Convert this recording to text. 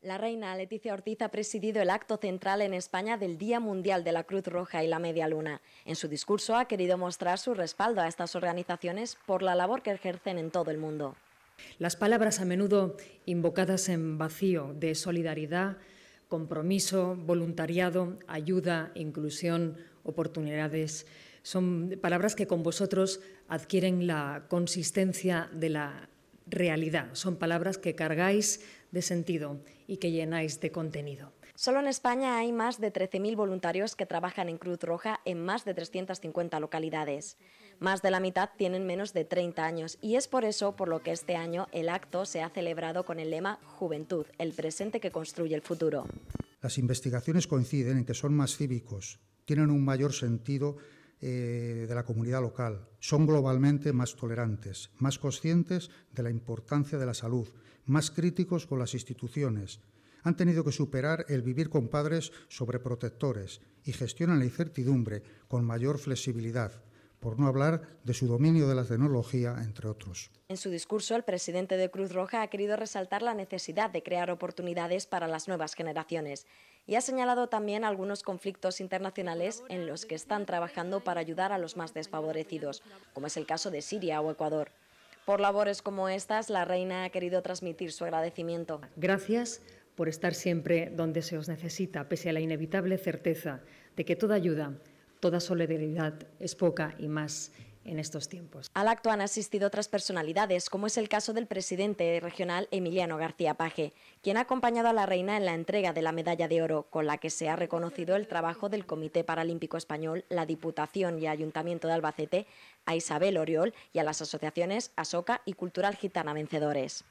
La reina Leticia Ortiz ha presidido el acto central en España del Día Mundial de la Cruz Roja y la Media Luna. En su discurso ha querido mostrar su respaldo a estas organizaciones por la labor que ejercen en todo el mundo. Las palabras a menudo invocadas en vacío de solidaridad, compromiso, voluntariado, ayuda, inclusión, oportunidades, son palabras que con vosotros adquieren la consistencia de la realidad. Son palabras que cargáis de sentido y que llenáis de contenido. Solo en España hay más de 13.000 voluntarios que trabajan en Cruz Roja en más de 350 localidades. Más de la mitad tienen menos de 30 años y es por eso por lo que este año el acto se ha celebrado con el lema Juventud, el presente que construye el futuro. Las investigaciones coinciden en que son más cívicos, tienen un mayor sentido eh, de la comunidad local. Son globalmente más tolerantes, más conscientes de la importancia de la salud, más críticos con las instituciones. Han tenido que superar el vivir con padres sobreprotectores y gestionan la incertidumbre con mayor flexibilidad, por no hablar de su dominio de la tecnología, entre otros. En su discurso, el presidente de Cruz Roja ha querido resaltar la necesidad de crear oportunidades para las nuevas generaciones y ha señalado también algunos conflictos internacionales en los que están trabajando para ayudar a los más desfavorecidos, como es el caso de Siria o Ecuador. Por labores como estas, la reina ha querido transmitir su agradecimiento. Gracias por estar siempre donde se os necesita, pese a la inevitable certeza de que toda ayuda toda solidaridad es poca y más en estos tiempos. Al acto han asistido otras personalidades, como es el caso del presidente regional Emiliano García Paje, quien ha acompañado a la reina en la entrega de la medalla de oro, con la que se ha reconocido el trabajo del Comité Paralímpico Español, la Diputación y Ayuntamiento de Albacete, a Isabel Oriol y a las asociaciones Asoca y Cultural Gitana Vencedores.